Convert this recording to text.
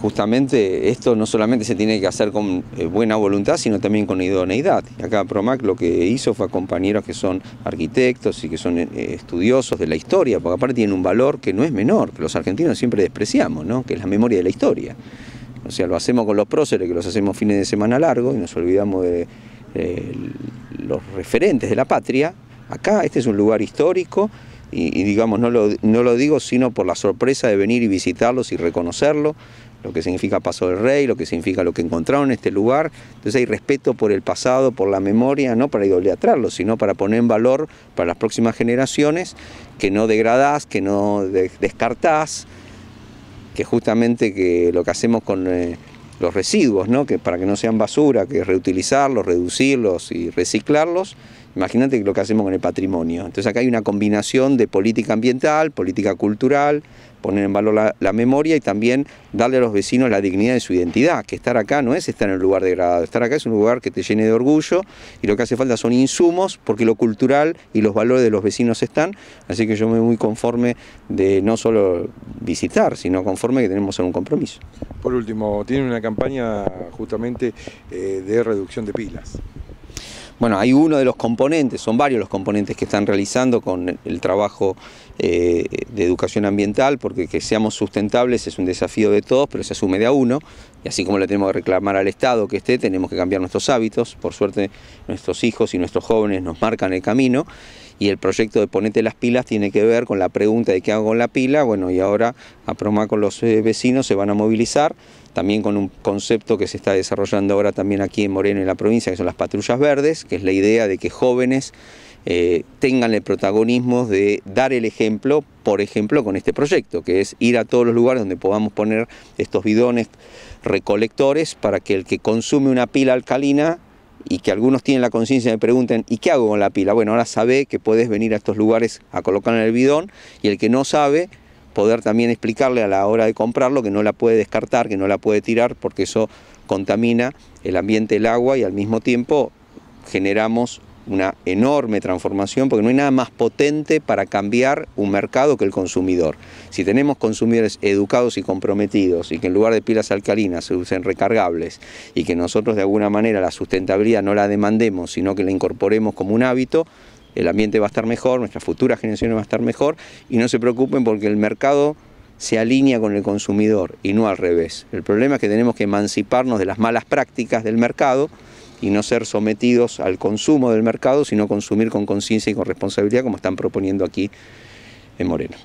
Justamente esto no solamente se tiene que hacer con eh, buena voluntad, sino también con idoneidad. Acá Promac lo que hizo fue a compañeros que son arquitectos y que son eh, estudiosos de la historia, porque aparte tienen un valor que no es menor, que los argentinos siempre despreciamos, ¿no? que es la memoria de la historia. O sea, lo hacemos con los próceres, que los hacemos fines de semana largo y nos olvidamos de eh, los referentes de la patria. Acá este es un lugar histórico y, digamos, no lo, no lo digo sino por la sorpresa de venir y visitarlos y reconocerlo, lo que significa Paso del Rey, lo que significa lo que encontraron en este lugar. Entonces hay respeto por el pasado, por la memoria, no para idolatrarlo, sino para poner en valor para las próximas generaciones que no degradás, que no descartás, que justamente que lo que hacemos con eh, los residuos, ¿no? que para que no sean basura, que reutilizarlos, reducirlos y reciclarlos. Imagínate lo que hacemos con el patrimonio. Entonces acá hay una combinación de política ambiental, política cultural, poner en valor la, memoria y también darle a los vecinos la dignidad de su identidad, que estar acá no es estar en un lugar degradado, estar acá es un lugar que te llene de orgullo y lo que hace falta son insumos porque lo cultural y los valores de los vecinos están, así que yo me muy conforme de no solo visitar, sino conforme que tenemos un compromiso. Por último, tienen una campaña justamente eh, de reducción de pilas. Bueno, hay uno de los componentes, son varios los componentes que están realizando con el trabajo eh, de educación ambiental, porque que seamos sustentables es un desafío de todos, pero se asume de a uno, y así como le tenemos que reclamar al Estado que esté, tenemos que cambiar nuestros hábitos, por suerte nuestros hijos y nuestros jóvenes nos marcan el camino, y el proyecto de Ponete las Pilas tiene que ver con la pregunta de qué hago con la pila, bueno, y ahora a promar con los eh, vecinos se van a movilizar, también con un concepto que se está desarrollando ahora también aquí en Moreno y en la provincia, que son las patrullas verdes, que es la idea de que jóvenes eh, tengan el protagonismo de dar el ejemplo, por ejemplo, con este proyecto, que es ir a todos los lugares donde podamos poner estos bidones recolectores para que el que consume una pila alcalina y que algunos tienen la conciencia y me pregunten, ¿y qué hago con la pila? Bueno, ahora sabe que puedes venir a estos lugares a colocar en el bidón y el que no sabe poder también explicarle a la hora de comprarlo que no la puede descartar, que no la puede tirar, porque eso contamina el ambiente, el agua y al mismo tiempo generamos una enorme transformación, porque no hay nada más potente para cambiar un mercado que el consumidor. Si tenemos consumidores educados y comprometidos y que en lugar de pilas alcalinas se usen recargables y que nosotros de alguna manera la sustentabilidad no la demandemos, sino que la incorporemos como un hábito, el ambiente va a estar mejor, nuestras futuras generaciones va a estar mejor y no se preocupen porque el mercado se alinea con el consumidor y no al revés. El problema es que tenemos que emanciparnos de las malas prácticas del mercado y no ser sometidos al consumo del mercado, sino consumir con conciencia y con responsabilidad como están proponiendo aquí en Moreno.